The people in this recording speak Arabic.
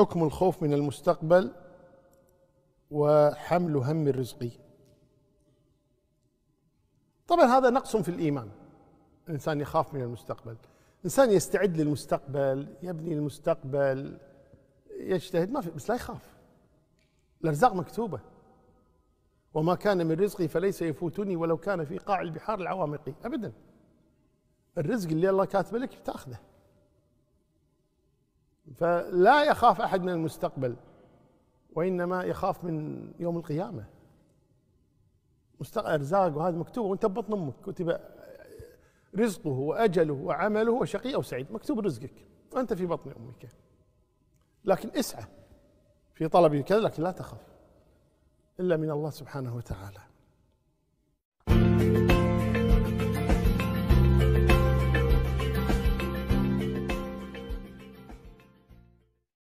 حكم الخوف من المستقبل وحمل هم الرزقي طبعا هذا نقص في الإيمان الإنسان يخاف من المستقبل الإنسان يستعد للمستقبل يبني المستقبل يجتهد ما في بس لا يخاف الأرزاق مكتوبة وما كان من رزقي فليس يفوتني ولو كان في قاع البحار العوامقي أبدا الرزق اللي الله كاتبه لك بتاخذه فلا يخاف احد من المستقبل وانما يخاف من يوم القيامه مستقبل ارزاق وهذا مكتوب وانت ببطن امك كتب رزقه واجله وعمله وشقي او سعيد مكتوب رزقك وانت في بطن امك لكن اسعى في طلب كذا لكن لا تخف الا من الله سبحانه وتعالى